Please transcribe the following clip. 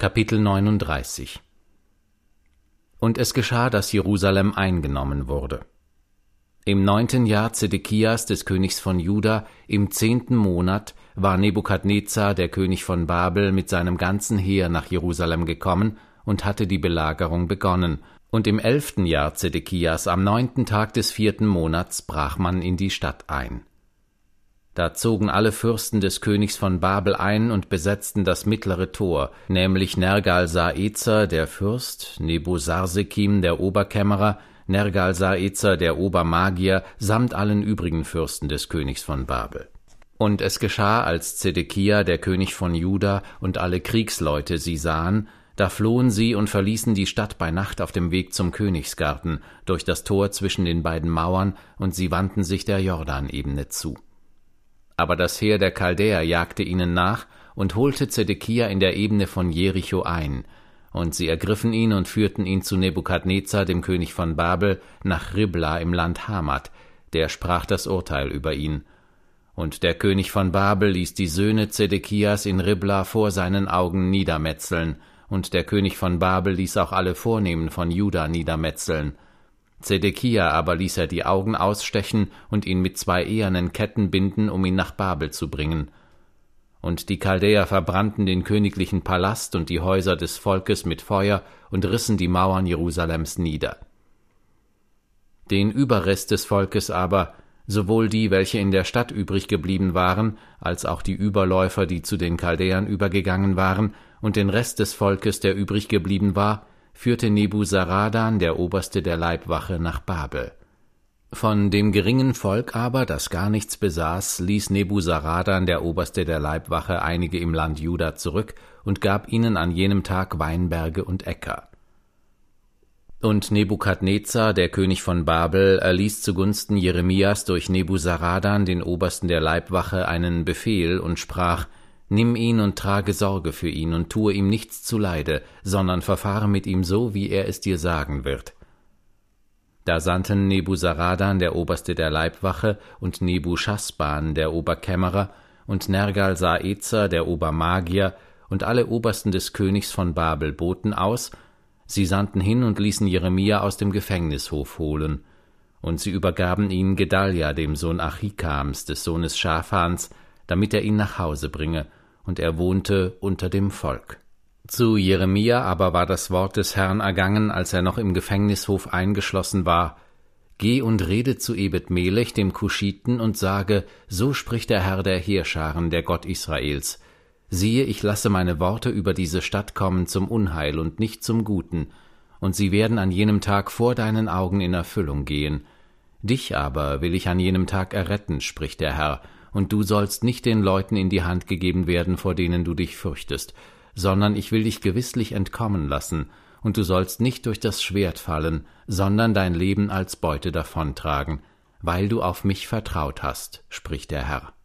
Kapitel 39 Und es geschah, dass Jerusalem eingenommen wurde. Im neunten Jahr Zedekias des Königs von Juda, im zehnten Monat, war Nebukadnezar, der König von Babel, mit seinem ganzen Heer nach Jerusalem gekommen und hatte die Belagerung begonnen. Und im elften Jahr Zedekias, am neunten Tag des vierten Monats, brach man in die Stadt ein. Da zogen alle Fürsten des Königs von Babel ein und besetzten das mittlere Tor, nämlich Nergal-Saezer, der Fürst, Nebusarsekim, der Oberkämmerer, Nergal-Saezer, der Obermagier, samt allen übrigen Fürsten des Königs von Babel. Und es geschah, als Zedekia, der König von Juda, und alle Kriegsleute sie sahen, da flohen sie und verließen die Stadt bei Nacht auf dem Weg zum Königsgarten, durch das Tor zwischen den beiden Mauern, und sie wandten sich der Jordanebene zu. Aber das Heer der Chaldäer jagte ihnen nach und holte Zedekia in der Ebene von Jericho ein. Und sie ergriffen ihn und führten ihn zu Nebukadnezar, dem König von Babel, nach Ribla im Land Hamat. Der sprach das Urteil über ihn. Und der König von Babel ließ die Söhne Zedekias in Ribla vor seinen Augen niedermetzeln. Und der König von Babel ließ auch alle Vornehmen von Juda niedermetzeln Zedekia aber ließ er die Augen ausstechen und ihn mit zwei ehernen Ketten binden, um ihn nach Babel zu bringen. Und die Chaldäer verbrannten den königlichen Palast und die Häuser des Volkes mit Feuer und rissen die Mauern Jerusalems nieder. Den Überrest des Volkes aber, sowohl die, welche in der Stadt übrig geblieben waren, als auch die Überläufer, die zu den Chaldäern übergegangen waren, und den Rest des Volkes, der übrig geblieben war, führte Nebuzaradan, der Oberste der Leibwache, nach Babel. Von dem geringen Volk aber, das gar nichts besaß, ließ Nebuzaradan, der Oberste der Leibwache, einige im Land Juda zurück und gab ihnen an jenem Tag Weinberge und Äcker. Und Nebukadnezar, der König von Babel, erließ zugunsten Jeremias durch Nebuzaradan, den Obersten der Leibwache, einen Befehl und sprach, Nimm ihn und trage Sorge für ihn und tue ihm nichts zuleide, sondern verfahre mit ihm so, wie er es dir sagen wird. Da sandten Nebusaradan, der Oberste der Leibwache, und Nebuschasban, der Oberkämmerer, und Nergal-Saezer, der Obermagier, und alle Obersten des Königs von Babel boten aus, sie sandten hin und ließen Jeremia aus dem Gefängnishof holen, und sie übergaben ihn Gedalia, dem Sohn Achikams, des Sohnes Schafans, damit er ihn nach Hause bringe, und er wohnte unter dem Volk. Zu Jeremia aber war das Wort des Herrn ergangen, als er noch im Gefängnishof eingeschlossen war, Geh und rede zu Ebet Melech, dem Kuschiten, und sage, so spricht der Herr der Heerscharen, der Gott Israels. Siehe, ich lasse meine Worte über diese Stadt kommen zum Unheil und nicht zum Guten, und sie werden an jenem Tag vor deinen Augen in Erfüllung gehen. Dich aber will ich an jenem Tag erretten, spricht der Herr, und du sollst nicht den Leuten in die Hand gegeben werden, vor denen du dich fürchtest, sondern ich will dich gewisslich entkommen lassen, und du sollst nicht durch das Schwert fallen, sondern dein Leben als Beute davontragen, weil du auf mich vertraut hast, spricht der Herr.